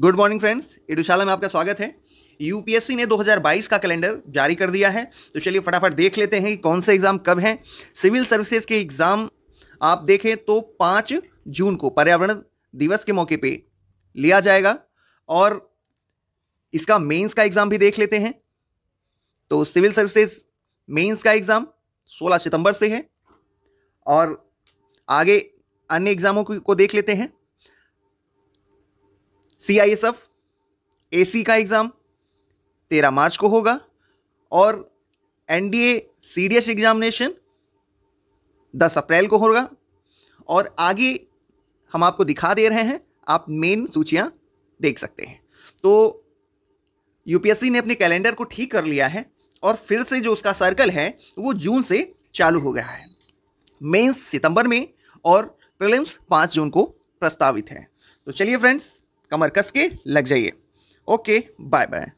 good morning friends इडुशाला में आपका स्वागत है यूपीएससी ने 2022 का कैलेंडर जारी कर दिया है तो चलिए फटाफट देख लेते हैं कि कौन से एग्ज़ाम कब हैं सिविल सर्विसेज के एग्ज़ाम आप देखें तो पाँच जून को पर्यावरण दिवस के मौके पे लिया जाएगा और इसका मेंस का एग्ज़ाम भी देख लेते हैं तो सिविल सर्विसेज मेन्स का एग्ज़ाम सोलह सितंबर से है और आगे अन्य एग्ज़ामों को देख लेते हैं सी आई एस एफ ए सी का एग्ज़ाम तेरह मार्च को होगा और N D A C D S examination दस अप्रैल को होगा और आगे हम आपको दिखा दे रहे हैं आप मेन सूचियाँ देख सकते हैं तो यूपीएससी ने अपने कैलेंडर को ठीक कर लिया है और फिर से जो उसका सर्कल है वो जून से चालू हो गया है मेंस सितंबर में और प्रिलिम्स पाँच जून को प्रस्तावित है तो चलिए फ्रेंड्स कमर कस के लग जाइए ओके बाय बाय